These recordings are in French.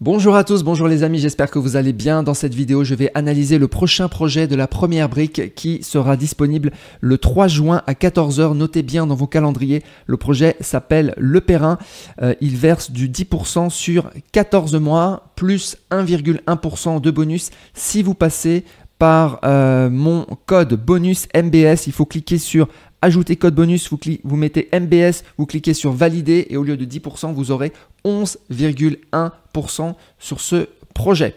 Bonjour à tous, bonjour les amis, j'espère que vous allez bien. Dans cette vidéo, je vais analyser le prochain projet de la première brique qui sera disponible le 3 juin à 14h. Notez bien dans vos calendriers, le projet s'appelle Le Perrin. Euh, il verse du 10% sur 14 mois, plus 1,1% de bonus si vous passez par euh, mon code bonus MBS. Il faut cliquer sur Ajoutez code bonus, vous, mettez MBS, vous cliquez sur valider et au lieu de 10%, vous aurez 11,1% sur ce projet.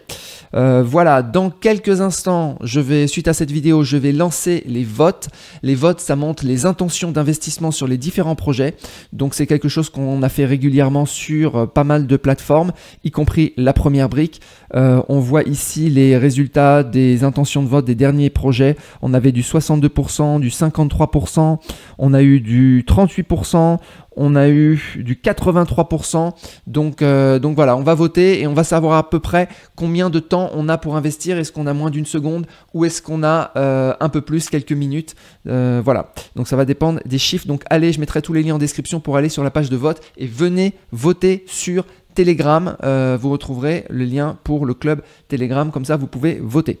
Euh, voilà, dans quelques instants, je vais, suite à cette vidéo, je vais lancer les votes. Les votes, ça montre les intentions d'investissement sur les différents projets. Donc c'est quelque chose qu'on a fait régulièrement sur euh, pas mal de plateformes, y compris la première brique. Euh, on voit ici les résultats des intentions de vote des derniers projets. On avait du 62%, du 53%, on a eu du 38%, on a eu du 83%. Donc, euh, donc voilà, on va voter et on va savoir à peu près combien de temps on a pour investir. Est-ce qu'on a moins d'une seconde ou est-ce qu'on a euh, un peu plus, quelques minutes euh, Voilà, donc ça va dépendre des chiffres. Donc allez, je mettrai tous les liens en description pour aller sur la page de vote et venez voter sur Telegram. vous retrouverez le lien pour le club Telegram, comme ça vous pouvez voter.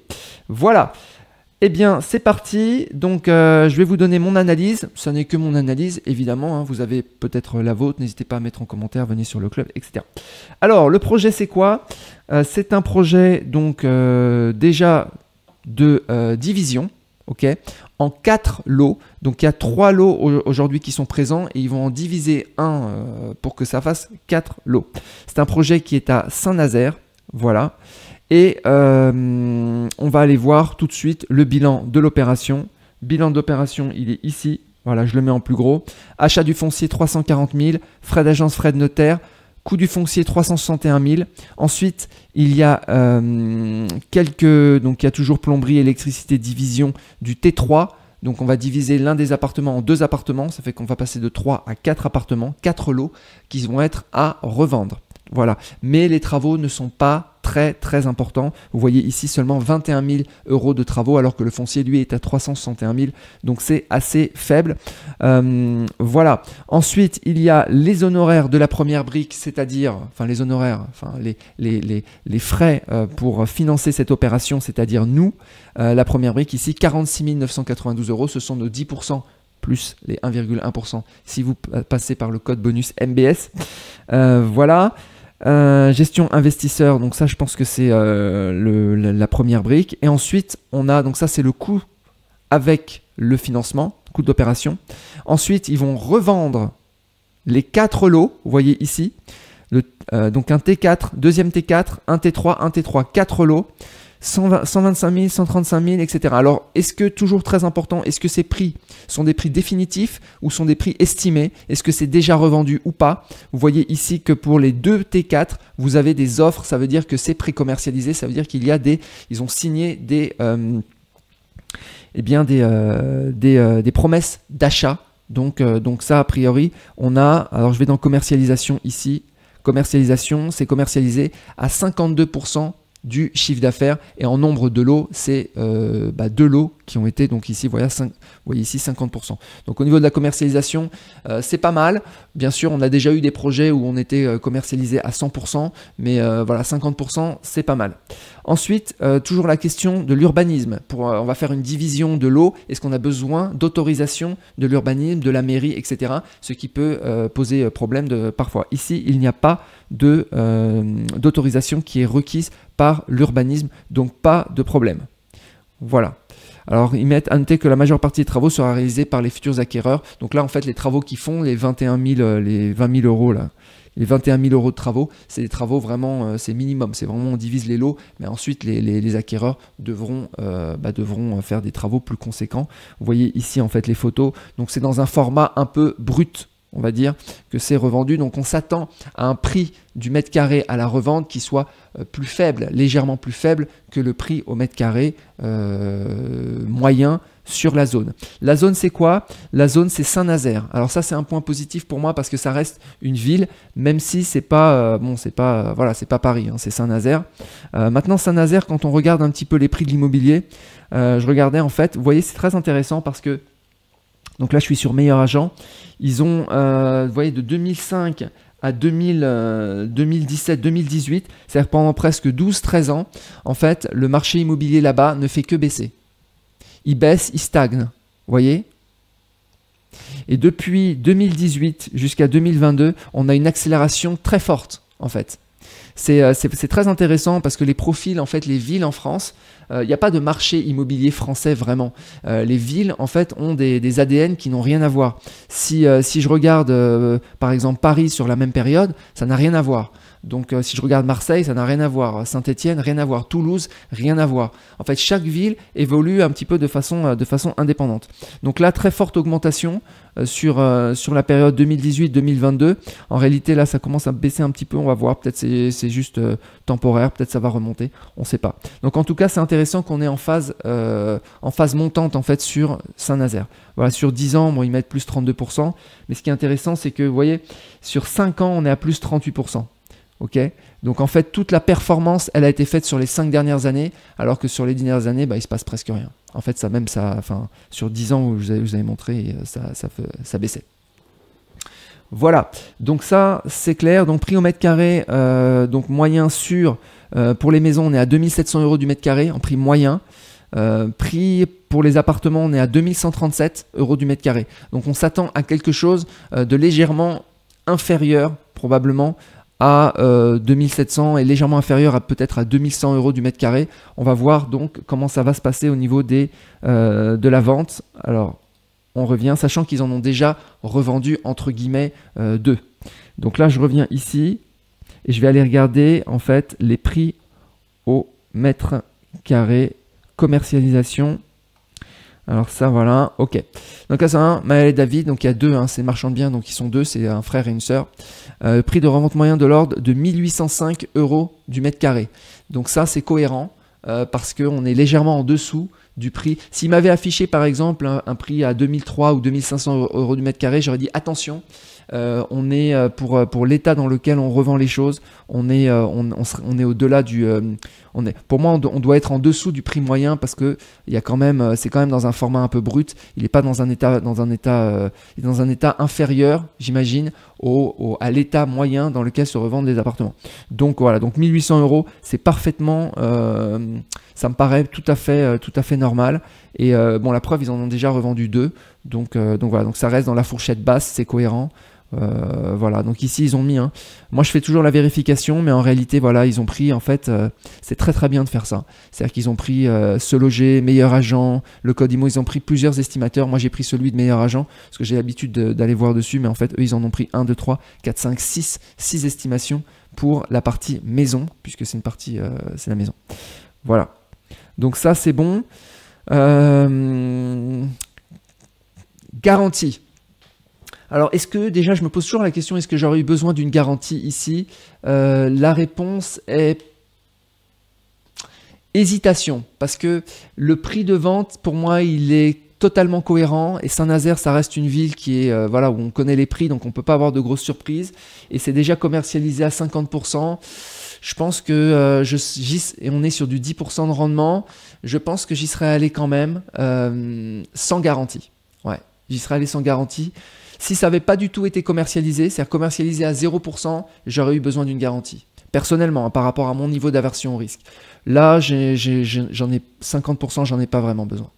Voilà. Eh bien, c'est parti. Donc, euh, je vais vous donner mon analyse. ce n'est que mon analyse, évidemment. Hein. Vous avez peut-être la vôtre. N'hésitez pas à mettre en commentaire, venez sur le club, etc. Alors, le projet, c'est quoi euh, C'est un projet, donc, euh, déjà de division, ok En quatre lots. Donc, il y a trois lots aujourd'hui qui sont présents et ils vont en diviser un pour que ça fasse quatre lots. C'est un projet qui est à Saint-Nazaire. Voilà. Et euh, on va aller voir tout de suite le bilan de l'opération. Bilan d'opération, il est ici. Voilà, je le mets en plus gros. Achat du foncier 340 000, frais d'agence, frais de notaire, coût du foncier 361 000. Ensuite, il y a euh, quelques, donc il y a toujours plomberie, électricité, division du T3. Donc on va diviser l'un des appartements en deux appartements, ça fait qu'on va passer de 3 à 4 appartements, 4 lots qui vont être à revendre. Voilà, mais les travaux ne sont pas très très important. Vous voyez ici seulement 21 000 euros de travaux alors que le foncier lui est à 361 000, donc c'est assez faible. Euh, voilà. Ensuite, il y a les honoraires de la première brique, c'est-à-dire, enfin les honoraires, enfin les, les, frais euh, pour financer cette opération, c'est-à-dire nous, euh, la première brique ici, 46 992 euros, ce sont nos 10% plus les 1,1% si vous passez par le code bonus MBS. voilà. Euh, gestion investisseur, donc ça je pense que c'est euh, la, première brique. Et ensuite on a, donc ça c'est le coût avec le financement, coût d'opération. Ensuite ils vont revendre les quatre lots, vous voyez ici, euh, donc un T4, deuxième T4, un T3, un T3, quatre lots 125 000, 135 000, etc. Alors, est-ce que, toujours très important, est-ce que ces prix sont des prix définitifs ou sont des prix estimés Est-ce que c'est déjà revendu ou pas Vous voyez ici que pour les deux T4, vous avez des offres, ça veut dire que c'est pré-commercialisé, ça veut dire qu'il y a des... Ils ont signé des... Euh, eh bien, des, euh, euh, des promesses d'achat. Donc, donc ça, a priori, on a... Alors, je vais dans commercialisation ici. Commercialisation, c'est commercialisé à 52% du chiffre d'affaires. Et en nombre de lots, c'est euh, bah, deux lots qui ont été, donc ici, voilà, vous voyez ici 50%. Donc au niveau de la commercialisation, euh, c'est pas mal. Bien sûr, on a déjà eu des projets où on était euh, commercialisé à 100%, mais euh, voilà, 50%, c'est pas mal. Ensuite, toujours la question de l'urbanisme. on va faire une division de l'eau. Est-ce qu'on a besoin d'autorisation de l'urbanisme, de la mairie, etc. Ce qui peut poser problème de, parfois. Ici, il n'y a pas euh, d'autorisation qui est requise par l'urbanisme, donc pas de problème. Voilà. Alors, ils mettent à noter que la majeure partie des travaux sera réalisée par les futurs acquéreurs. Donc là, en fait, les travaux qu'ils font, les 21 000, euh, les 20 000 euros, là, les 21 000 euros de travaux, c'est des travaux vraiment, euh, c'est minimum. C'est vraiment, on divise les lots, mais ensuite, les, acquéreurs devront, bah, devront faire des travaux plus conséquents. Vous voyez ici, en fait, les photos. Donc, c'est dans un format un peu brut, on va dire, que c'est revendu. Donc on s'attend à un prix du mètre carré à la revente qui soit euh, plus faible, légèrement plus faible que le prix au mètre carré euh, moyen sur la zone. La zone c'est quoi La zone c'est Saint-Nazaire. Alors ça c'est un point positif pour moi parce que ça reste une ville, même si c'est pas euh, bon, c'est pas voilà, c'est pas Paris, hein, c'est Saint-Nazaire. maintenant Saint-Nazaire, quand on regarde un petit peu les prix de l'immobilier, je regardais en fait, vous voyez c'est très intéressant parce que donc là, je suis sur meilleur agent. Ils ont, euh, vous voyez, de 2005 à 2017, 2018, euh, c'est-à-dire pendant presque 12-13 ans, en fait, le marché immobilier là-bas ne fait que baisser. Il baisse, il stagne. vous voyez Et depuis 2018 jusqu'à 2022, on a une accélération très forte, en fait. Euh, c'est très intéressant parce que les profils, en fait, les villes en France, il euh, n'y a pas de marché immobilier français vraiment. Euh, les villes, en fait, ont des, ADN qui n'ont rien à voir. si je regarde, par exemple, Paris sur la même période, ça n'a rien à voir. Donc euh, si je regarde Marseille, ça n'a rien à voir. Saint-Étienne, rien à voir. Toulouse, rien à voir. En fait, chaque ville évolue un petit peu de façon, euh, de façon indépendante. Donc là, très forte augmentation euh, sur, sur la période 2018-2022. En réalité, là, ça commence à baisser un petit peu. On va voir. Peut-être c'est, c'est juste temporaire. Peut-être ça va remonter. On ne sait pas. Donc en tout cas, c'est intéressant qu'on est en phase, en phase montante en fait sur Saint-Nazaire. Voilà, sur 10 ans, bon, ils mettent plus 32%. Mais ce qui est intéressant, c'est que, vous voyez, sur 5 ans, on est à plus 38%. Donc en fait, toute la performance, elle a été faite sur les 5 dernières années, alors que sur les 10 dernières années, bah, il se passe presque rien. En fait, ça même, ça, enfin, sur 10 ans, où vous vous avais montré, euh, ça, ça, baissait. Voilà, donc ça c'est clair. Donc prix au mètre carré, euh, donc moyen sur. Euh, pour les maisons, on est à 2700 euros du mètre carré en prix moyen. prix pour les appartements, on est à 2137 euros du mètre carré. Donc on s'attend à quelque chose de légèrement inférieur probablement à 2700 euh, et légèrement inférieur à peut-être à 2100 euros du mètre carré. On va voir donc comment ça va se passer au niveau des, euh, de la vente. Alors, on revient, sachant qu'ils en ont déjà revendu entre guillemets euh, deux. Donc là, je reviens ici et je vais aller regarder en fait les prix au mètre carré commercialisation. Alors ça, voilà, ok. Donc là, c'est un, Maël et David, donc il y a deux, hein. c'est marchand de biens, donc ils sont deux, c'est un frère et une sœur. Euh, prix de revente moyen de l'ordre de 1805 euros du mètre carré. Donc ça, c'est cohérent, euh, parce qu'on est légèrement en dessous du prix. S'il m'avait affiché, par exemple, un, un prix à 2003 ou 2500 euros du mètre carré, j'aurais dit, attention, euh, on est euh, pour, euh, pour l'état dans lequel on revend les choses, on est, au-delà du... on est, pour moi, on, doit être en dessous du prix moyen parce que y a quand même, c'est quand même dans un format un peu brut, il n'est pas dans un état, dans un état, dans un état inférieur, j'imagine, au, à l'état moyen dans lequel se revendent les appartements. Donc voilà, donc 1800 euros, c'est parfaitement, ça me paraît tout à fait, tout à fait normal. Et bon, la preuve, ils en ont déjà revendu deux, donc, donc voilà, donc ça reste dans la fourchette basse, c'est cohérent. Euh, voilà, donc ici ils ont mis. Hein. Moi je fais toujours la vérification, mais en réalité, voilà, ils ont pris. En fait, euh, c'est très très bien de faire ça. C'est-à-dire qu'ils ont pris ce euh, se loger, meilleur agent, le code IMO, ils ont pris plusieurs estimateurs. Moi j'ai pris celui de meilleur agent, parce que j'ai l'habitude d'aller voir dessus, mais en fait, eux ils en ont pris 1, 2, 3, 4, 5, 6, 6 estimations pour la partie maison, puisque c'est une partie, c'est la maison. Voilà. Donc ça c'est bon. Garantie. Alors, est-ce que déjà, je me pose toujours la question, est-ce que j'aurais eu besoin d'une garantie ici euh, La réponse est hésitation, parce que le prix de vente, pour moi, il est totalement cohérent et Saint-Nazaire ça reste une ville qui est euh, voilà où on connaît les prix donc on peut pas avoir de grosses surprises et c'est déjà commercialisé à 50% je pense que euh, et on est sur du 10% de rendement je pense que j'y serais allé quand même sans garantie ouais j'y serais allé sans garantie si ça n'avait pas du tout été commercialisé, c'est-à-dire commercialisé à 0%, j'aurais eu besoin d'une garantie. Personnellement, hein, par rapport à mon niveau d'aversion au risque. Là, j'en ai 50%, j'en ai pas vraiment besoin.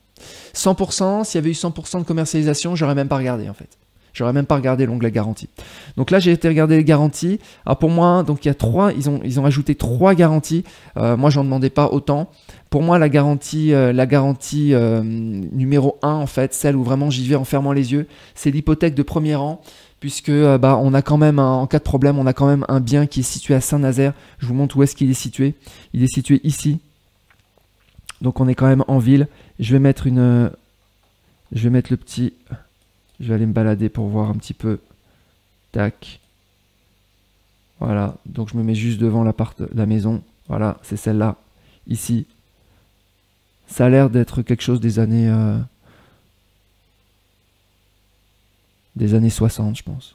100%, s'il y avait eu 100% de commercialisation, j'aurais même pas regardé en fait. J'aurais même pas regardé l'onglet garantie. Donc là, j'ai été regarder les garanties. Alors pour moi, donc il y a trois, ils ont, ils ont ajouté trois garanties. Moi, euh, moi, j'en demandais pas autant. Pour moi, la garantie, euh, la garantie euh, numéro un en fait, celle où vraiment j'y vais en fermant les yeux, c'est l'hypothèque de premier rang puisque bah, on a quand même en cas de problème, on a quand même un bien qui est situé à Saint-Nazaire. Je vous montre où est-ce qu'il est situé. Il est situé ici. Donc on est quand même en ville. Je vais mettre une, je vais mettre le petit, je vais aller me balader pour voir un petit peu. Tac. Voilà, donc je me mets juste devant la, la maison. Voilà, c'est celle-là, ici. Ça a l'air d'être quelque chose des années... Euh, des années 60, je pense.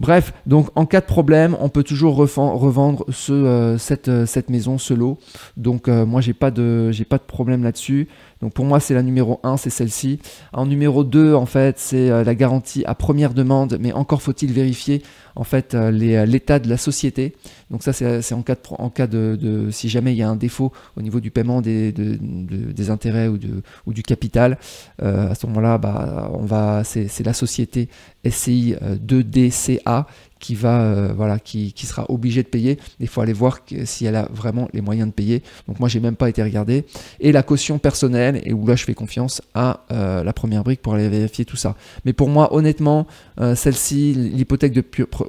Bref, donc en cas de problème, on peut toujours revendre ce, euh, euh, cette, maison, ce lot. Donc euh, moi, j'ai pas de j'ai pas de problème là-dessus. Donc pour moi, c'est la numéro 1, c'est celle-ci. En numéro 2, en fait, c'est la garantie à première demande, mais encore faut-il vérifier en fait l'état de la société. Donc ça, c'est en cas, de, si jamais il y a un défaut au niveau du paiement des, intérêts ou, du capital, euh, à ce moment-là, bah, on va, c'est la société SCI 2DCA euh, qui va, euh, voilà, qui, sera obligé de payer. Il faut aller voir si elle a vraiment les moyens de payer. Donc moi, j'ai même pas été regardé Et la caution personnelle, et où là, je fais confiance à euh, la première brique pour aller vérifier tout ça. Mais pour moi, honnêtement, euh, celle-ci, l'hypothèque de,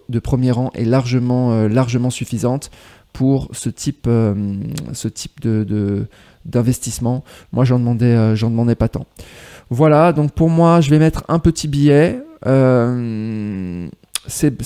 de, premier rang est largement, largement suffisante pour ce type, ce type de, d'investissement. Moi, j'en demandais, j'en demandais pas tant. Voilà, donc pour moi, je vais mettre un petit billet. Euh, c'est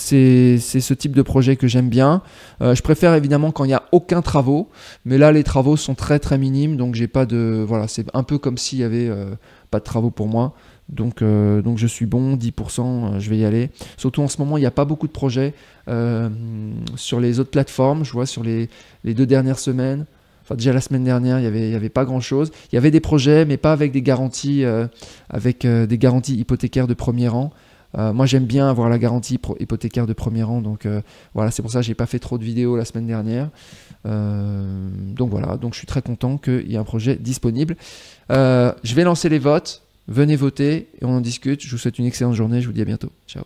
ce type de projet que j'aime bien. Euh, je préfère évidemment quand il n'y a aucun travaux, mais là les travaux sont très très minimes, donc j'ai pas de voilà, c'est un peu comme s'il y avait euh, pas de travaux pour moi. Donc, euh, donc je suis bon, 10%, je vais y aller. Surtout en ce moment, il n'y a pas beaucoup de projets sur les autres plateformes. Je vois sur les, deux dernières semaines, Enfin, déjà la semaine dernière, il n'y avait, pas grand-chose. Il y avait des projets, mais pas avec des garanties, avec des garanties hypothécaires de premier rang. Euh, moi, j'aime bien avoir la garantie hypothécaire de premier rang, donc euh, voilà, c'est pour ça que j'ai pas fait trop de vidéos la semaine dernière. Euh, donc voilà, donc je suis très content qu'il y ait un projet disponible. je vais lancer les votes. Venez voter et on en discute. Je vous souhaite une excellente journée. Je vous dis à bientôt. Ciao.